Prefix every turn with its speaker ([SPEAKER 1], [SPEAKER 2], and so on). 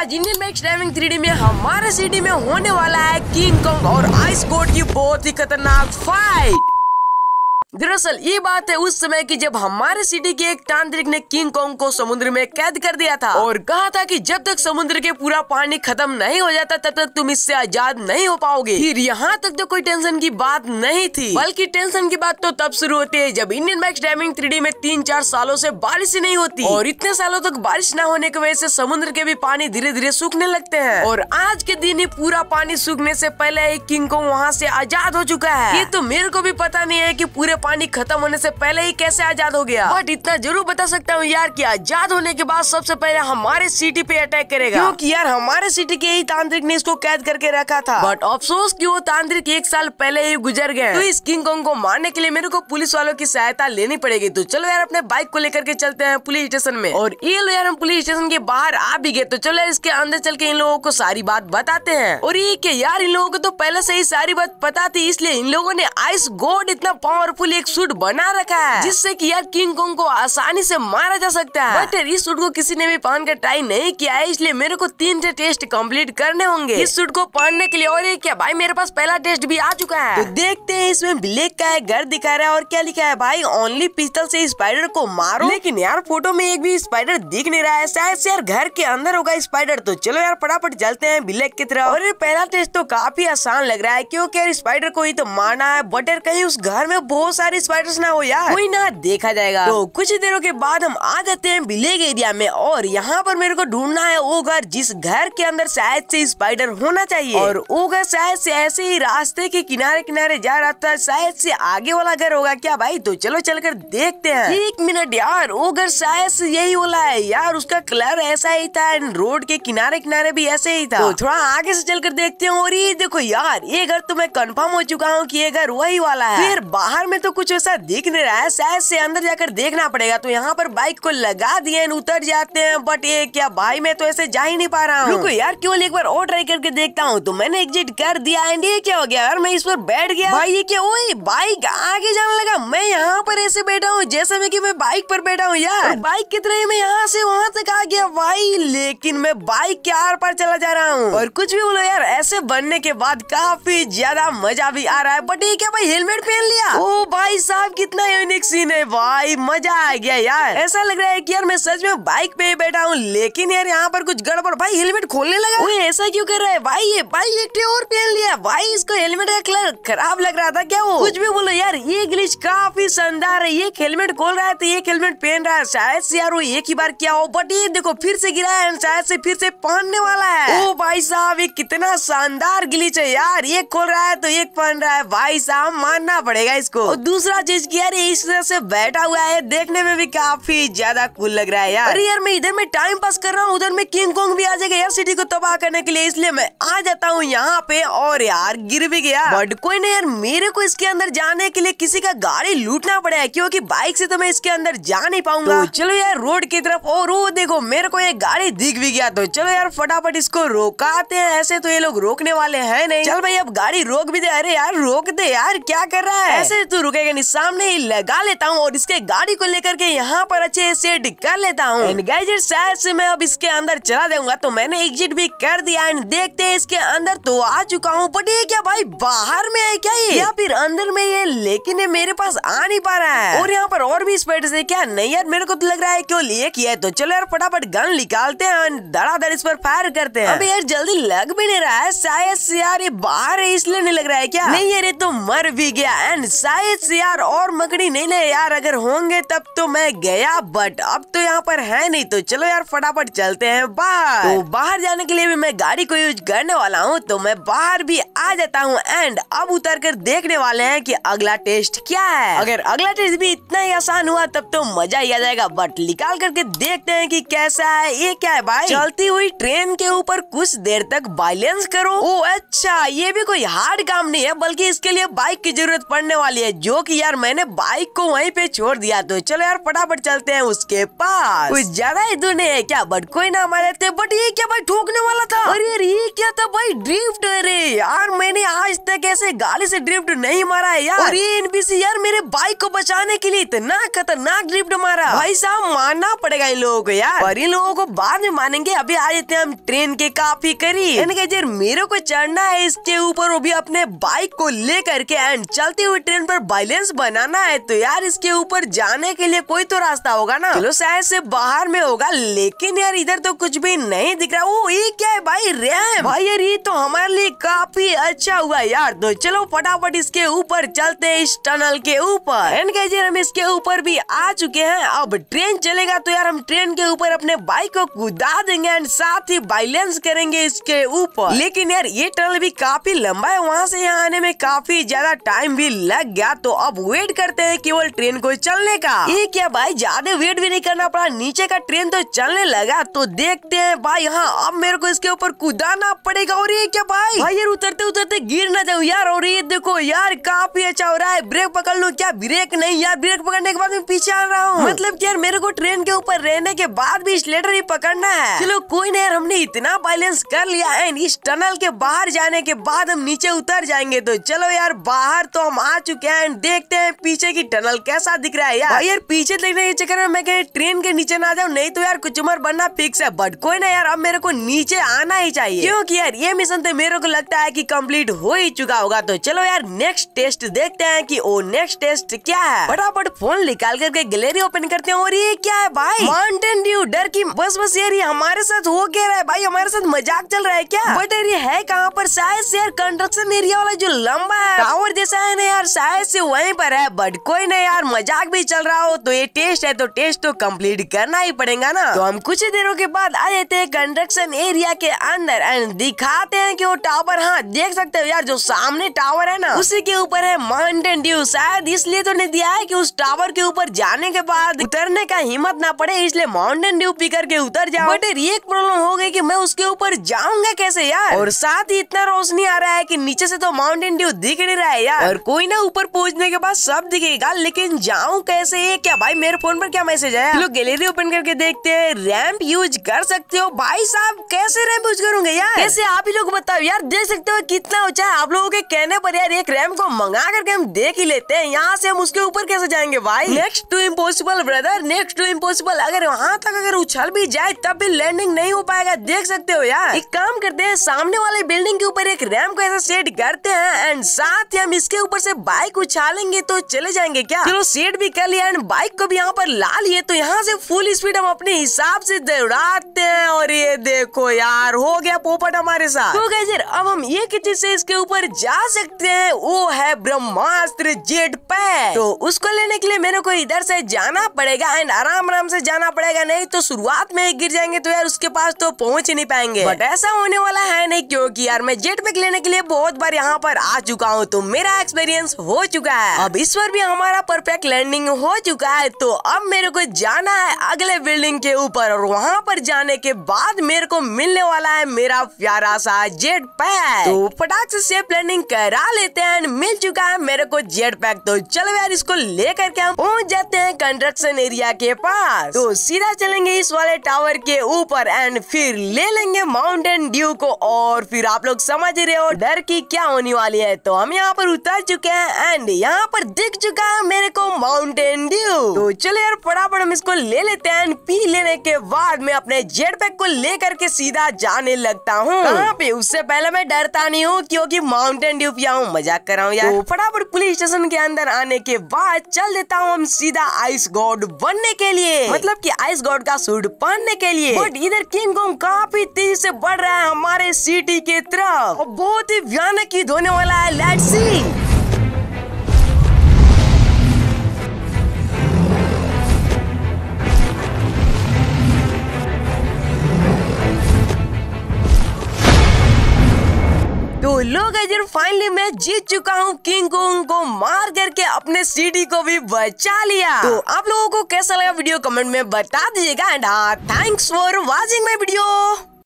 [SPEAKER 1] आज Indian max driving three में हमारे सिटी में होने वाला है किंग कॉन्ग और आइस कोट की बहुत ही खतरनाक फाइट दरअसल ये बात है उस समय की जब हमारे सिटी के एक तांत्रिक ने किंग कॉन्ग को समुद्र में कैद कर दिया था और कहा था कि जब तक समुद्र के पूरा पानी खत्म नहीं हो जाता तब तक तुम इससे आजाद नहीं हो पाओगे फिर यहाँ तक तो कोई टेंशन की बात नहीं थी बल्कि टेंशन की बात तो तब शुरू होती है जब इंडियन मैक्स डाइविंग थ्री में तीन चार सालों से बारिश ही नहीं होती और इतने सालों तक बारिश न होने की वजह से समुद्र के भी पानी धीरे धीरे सूखने लगते है और आज के दिन ही पूरा पानी सूखने से पहले ही किंग कॉन्ग वहाँ से आजाद हो चुका है ये तो मेरे को भी पता नहीं है की पूरे पानी खत्म होने से पहले ही कैसे आजाद हो गया बट इतना जरूर बता सकता हूँ यार कि आजाद होने के बाद सबसे पहले हमारे सिटी पे अटैक करेगा क्योंकि यार हमारे सिटी के ही तांत्रिक ने इसको कैद करके रखा था बट अफसोस की वो तांत्रिक एक साल पहले ही गुजर गए तो इस किंग कॉन्ग को मारने के लिए मेरे को पुलिस वालों की सहायता लेनी पड़ेगी तो चलो यार अपने बाइक को लेकर के चलते हैं पुलिस स्टेशन में और ये लो यार हम पुलिस स्टेशन के बाहर आ भी गए तो चलो इसके अंदर चल के इन लोगों को सारी बात बताते हैं और ये यार इन लोगों को तो पहले से ही सारी बात पता थी इसलिए इन लोगों ने आइस गोड इतना पावरफुल लिए एक सूट बना रखा है जिससे कि यार किंग कोंग को आसानी से मारा जा सकता है बट इस सूट को किसी ने भी पहन कर ट्राई नहीं किया है इसलिए मेरे को तीन से टेस्ट कम्प्लीट करने होंगे इस सूट को पहनने के लिए और एक क्या भाई मेरे पास पहला टेस्ट भी आ चुका है तो देखते हैं इसमें ब्लैक का है घर दिखा रहा है और क्या लिखा है भाई ओनली पिस्टल से स्पाइडर को मारो लेकिन यार फोटो में एक भी स्पाइडर दिख नहीं रहा है शायद से यार घर के अंदर होगा स्पाइडर तो चलो यार फटाफट चलते हैं ब्लैक की तरफ और पहला टेस्ट तो काफी आसान लग रहा है क्योंकि यार स्पाइडर को ही तो मारना है बट यार कहीं उस घर में बहुत सारे स्पाइडर्स ना हो यार कोई ना देखा जाएगा तो कुछ देरों के बाद हम आ जाते हैं विलेज एरिया में और यहाँ पर मेरे को ढूंढना है वो घर जिस घर के अंदर शायद से स्पाइडर होना चाहिए और वो घर शायद से ऐसे ही रास्ते के किनारे किनारे जा रहा था शायद से आगे वाला घर होगा क्या भाई तो चलो चल कर देखते हैं एक मिनट यार वो घर शायद से यही वाला है यार उसका कलर ऐसा ही था एंड रोड के किनारे किनारे भी ऐसे ही था तो थोड़ा आगे से चलकर देखते हैं और ये देखो यार ये घर तो मैं कंफर्म हो चुका हूँ की ये घर वही वाला है फिर बाहर में तो तो कुछ ऐसा दिख नहीं रहा है शायद से अंदर जाकर देखना पड़ेगा तो यहाँ पर बाइक को लगा दिए उतर जाते हैं बट ये क्या भाई मैं तो ऐसे जा ही नहीं पा रहा हूँ यार केवल एक बार और ट्राई करके देखता हूँ तो मैंने एग्जिट कर दिया एंड ये क्या हो गया यार मैं इस पर बैठ गया भाई ये क्या ओए बाइक आगे जाने लगा मैं यहाँ पर ऐसे बैठा हूँ जैसे में की मैं बाइक पर बैठा हूँ यार बाइक कितने में यहाँ से वहाँ तक आ गया भाई लेकिन मैं बाइक के आर पार चला जा रहा हूँ और कुछ भी बोलो यार ऐसे बनने के बाद काफी ज्यादा मजा भी आ रहा है बट ये क्या भाई हेलमेट पहन लिया ओ भाई साहब कितना यूनिक सीन है भाई मजा आ गया यार ऐसा लग रहा है कि यार मैं सच में बाइक पे बैठा हूँ लेकिन यार यहाँ पर कुछ गड़बड़ भाई हेलमेट खोलने लगा वो ऐसा क्यों कर रहा है भाई ये भाई एक और पहन लिया भाई इसको हेलमेट का कलर खराब लग रहा था क्या वो कुछ भी बोलो यार ये ग्लिच काफी शानदार है ये हेलमेट खोल रहा है तो ये हेलमेट पहन रहा है शायद से यार वो एक ही बार किया हो बट ये देखो फिर से गिरा है शायद से फिर से पहनने वाला है ओ भाई साहब ये कितना शानदार ग्लिच है यार ये खोल रहा है तो एक पहन रहा है भाई साहब मानना पड़ेगा इसको दूसरा चीज की यार इस तरह से बैठा हुआ है देखने में भी काफी ज्यादा कूल लग रहा है यार अरे यार मैं इधर में टाइम पास कर रहा हूँ उधर में किंग कोंग भी आ जाएगा यार सिटी को तबाह करने के लिए इसलिए मैं आ जाता हूँ यहाँ पे और यार गिर भी गया बट कोई नहीं यार मेरे को इसके अंदर जाने के लिए किसी का गाड़ी लूटना पड़ेगा क्योंकि बाइक से तो मैं इसके अंदर जा नहीं पाऊंगा तो चलो यार रोड की तरफ और वो देखो मेरे को ये गाड़ी दिख भी गया तो चलो यार फटाफट इसको रोकाते हैं ऐसे तो ये लोग रोकने वाले है नहीं चल भाई अब गाड़ी रोक भी दे अरे यार रोक दे यार क्या कर रहा है ऐसे तू रुके वैगन सामने ही लगा लेता हूँ और इसके गाड़ी को लेकर के यहाँ पर अच्छे सेट कर लेता हूँ शायद से मैं अब इसके अंदर चला दूंगा तो मैंने एग्जिट भी कर दिया एंड देखते हैं इसके अंदर तो आ चुका हूँ बट ये क्या भाई बाहर में है क्या ये या फिर अंदर में ये लेकिन ये मेरे पास आ नहीं पा रहा है और यहाँ पर और भी स्पेटर्स है क्या नहीं यार मेरे को तो लग रहा है क्यों लिए किया है तो चलो यार फटाफट गन निकालते हैं धड़ाधड़ इस पर फायर करते हैं अभी यार जल्दी लग भी नहीं रहा है शायद यार ये बाहर है इसलिए नहीं लग रहा है क्या नहीं यार ये तो मर भी गया एंड शायद से यार और मकड़ी नहीं ले यार अगर होंगे तब तो मैं गया बट अब तो यहाँ पर है नहीं तो चलो यार फटाफट चलते हैं बाहर तो बाहर जाने के लिए भी मैं गाड़ी को यूज करने वाला हूँ तो मैं बाहर भी आ जाता हूँ एंड अब उतर कर देखने वाले है की अगला टेस्ट क्या है अगर अगला टेस्ट भी इतना ही आसान हुआ तब तो मजा ही आ जाएगा बट निकाल करके देखते हैं की कैसा है ये क्या है भाई चलती हुई ट्रेन के ऊपर कुछ देर तक बैलेंस करो ओ अच्छा ये भी कोई हार्ड काम नहीं है बल्कि इसके लिए बाइक की जरूरत पड़ने वाली है जो कि यार मैंने बाइक को वहीं पे छोड़ दिया तो चलो यार फटाफट चलते हैं उसके पास कुछ ज्यादा ही दूर नहीं है क्या बट कोई ना मार थे बट ये क्या भाई ठोकने वाला था अरे यार ये क्या था भाई ड्रिफ्ट अरे यार मैंने आज तक ऐसे गाड़ी से ड्रिफ्ट नहीं मारा है यार ये यार मेरे बाइक को बचाने के लिए इतना खतरनाक ड्रिफ्ट मारा भाई साहब मानना पड़ेगा इन लोगों को यार और इन लोगों को बाद में मानेंगे अभी आ जाते हैं हम ट्रेन के काफी करीब यार मेरे को चढ़ना है इसके ऊपर वो भी अपने बाइक को लेकर के एंड चलती हुई ट्रेन पर बाइक आइलैंड बनाना है तो यार इसके ऊपर जाने के लिए कोई तो रास्ता होगा ना चलो शायद से बाहर में होगा लेकिन यार इधर तो कुछ भी नहीं दिख रहा वो ये क्या है भाई रैम भाई यार ये तो हमारे लिए काफी अच्छा हुआ यार तो चलो फटाफट इसके ऊपर चलते है इस टनल के ऊपर एंड यार हम इसके ऊपर भी आ चुके हैं अब ट्रेन चलेगा तो यार हम ट्रेन के ऊपर अपने बाइक को कूदा देंगे एंड साथ ही बाइलेंस करेंगे इसके ऊपर लेकिन यार ये टनल भी काफी लंबा है वहाँ से यहाँ आने में काफी ज्यादा टाइम भी लग गया तो तो अब वेट करते हैं केवल ट्रेन को चलने का ये क्या भाई ज्यादा वेट भी नहीं करना पड़ा नीचे का ट्रेन तो चलने लगा तो देखते हैं भाई यहाँ अब मेरे को इसके ऊपर कूदाना पड़ेगा और ये क्या भाई भाई यार उतरते उतरते गिर ना जाऊँ यार और ये देखो यार काफी अच्छा हो रहा है ब्रेक पकड़ लो क्या ब्रेक नहीं यार ब्रेक पकड़ने के बाद मैं पीछे आ रहा हूँ मतलब की यार मेरे को ट्रेन के ऊपर रहने के बाद भी स्लेटर ही पकड़ना है चलो कोई नहीं यार हमने इतना बैलेंस कर लिया है इस टनल के बाहर जाने के बाद हम नीचे उतर जाएंगे तो चलो यार बाहर तो हम आ चुके हैं देखते हैं पीछे की टनल कैसा दिख रहा है यार यार पीछे देखने के चक्कर में मैं कहीं ट्रेन के नीचे ना जाऊँ नहीं तो यार कुछ उम्र बनना फिक्स है बट कोई ना यार अब मेरे को नीचे आना ही चाहिए क्योंकि यार ये मिशन तो मेरे को लगता है की कम्प्लीट हो ही चुका होगा तो चलो यार नेक्स्ट टेस्ट देखते हैं की वो नेक्स्ट टेस्ट क्या है फटाफट फोन निकाल करके गैलरी ओपन करते हैं और ये क्या है भाई माउंटेन ड्यू डर की बस बस यार ये हमारे साथ हो क्या रहा है भाई हमारे साथ मजाक चल रहा है क्या बट यार ये है कहाँ पर शायद से यार कंस्ट्रक्शन एरिया वाला जो लंबा है टावर जैसा है ना यार शायद से वहीं पर है बट कोई नहीं यार मजाक भी चल रहा हो तो ये टेस्ट है तो टेस्ट तो कम्प्लीट करना ही पड़ेगा ना तो हम कुछ ही दिनों के बाद जाते हैं कंस्ट्रक्शन एरिया के अंदर एंड दिखाते हैं कि वो टावर हाँ देख सकते हो यार जो सामने टावर है ना उसी के ऊपर है माउंटेन ड्यू शायद इसलिए तो नहीं दिया है की उस टावर के ऊपर जाने के बाद उतरने का हिम्मत ना पड़े इसलिए माउंटेन ड्यू पी करके उतर जाओ बट एक प्रॉब्लम हो गई की मैं उसके ऊपर जाऊंगा कैसे यार और साथ ही इतना रोशनी आ रहा है की नीचे से तो माउंटेन ड्यू दिख नहीं रहा है यार और कोई ना ऊपर पूछ भेजने के बाद सब दिखेगा लेकिन जाऊँ कैसे ये क्या भाई मेरे फोन पर क्या मैसेज आया लोग गैलरी ओपन करके देखते हैं रैम्प यूज कर सकते हो भाई साहब कैसे रैम्प यूज करूंगे यार कैसे आप ही लोग बताओ यार देख सकते हो कितना ऊंचा है आप लोगों के कहने पर यार एक रैम्प को मंगा करके हम देख ही लेते हैं यहाँ से हम उसके ऊपर कैसे जाएंगे भाई next to impossible brother next to impossible अगर वहाँ तक अगर उछल भी जाए तब भी लैंडिंग नहीं हो पाएगा देख सकते हो यार एक काम करते हैं सामने वाले बिल्डिंग के ऊपर एक रैम्प को ऐसा सेट करते हैं एंड साथ ही हम इसके ऊपर से बाइक उछाल डालेंगे तो चले जाएंगे क्या चलो सेट भी कर लिया एंड बाइक को भी यहाँ पर ला लिए तो यहाँ से फुल स्पीड हम अपने हिसाब से दौड़ाते हैं देखो यार हो गया पोपट हमारे साथ तो गैजर अब हम ये किसी से इसके ऊपर जा सकते हैं वो है ब्रह्मास्त्र जेट पैक तो उसको लेने के लिए मेरे को इधर से जाना पड़ेगा एंड आराम आराम से जाना पड़ेगा नहीं तो शुरुआत में गिर जाएंगे तो यार उसके पास तो पहुंच नहीं पाएंगे बट ऐसा होने वाला है नहीं क्योंकि यार मैं जेट पैक लेने के लिए बहुत बार यहाँ पर आ चुका हूँ तो मेरा एक्सपीरियंस हो चुका है अब इस बार भी हमारा परफेक्ट लैंडिंग हो चुका है तो अब मेरे को जाना है अगले बिल्डिंग के ऊपर और वहाँ पर जाने के बाद मेरे को मिलने वाला है मेरा प्यारा सा जेट पैक तो फटाक से प्लानिंग करा लेते हैं मिल चुका है मेरे को जेट पैक तो चलो यार इसको लेकर के हम पहुंच जाते हैं कंस्ट्रक्शन एरिया के पास तो सीधा चलेंगे इस वाले टावर के ऊपर एंड फिर ले लेंगे माउंटेन ड्यू को और फिर आप लोग समझ रहे हो डर की क्या होने वाली है तो हम यहाँ पर उतर चुके हैं एंड यहाँ पर दिख चुका है मेरे को माउंटेन ड्यू तो चलो यार फटाफट हम इसको ले लेते हैं पी लेने के बाद में अपने जेट पैक को ले लेकर के सीधा जाने लगता हूँ कहाँ पे उससे पहले मैं डरता नहीं हूँ क्योंकि माउंटेन ड्यू पिया हूँ मजाक कर रहा हूँ यार तो फटाफट पुलिस स्टेशन के अंदर आने के बाद चल देता हूँ हम सीधा आइस गॉड बनने के लिए मतलब की आइस गॉड का सूट पहनने के लिए बट इधर किंग कॉन्ग काफी तेजी से बढ़ रहा है हमारे सिटी के तरफ और बहुत ही भयानक ही होने वाला है लेट्स सी लो गजर फाइनली मैं जीत चुका हूँ किंग कोंग को मार करके अपने सिटी को भी बचा लिया तो आप लोगों को कैसा लगा वीडियो कमेंट में बता दीजिएगा and thanks for watching my video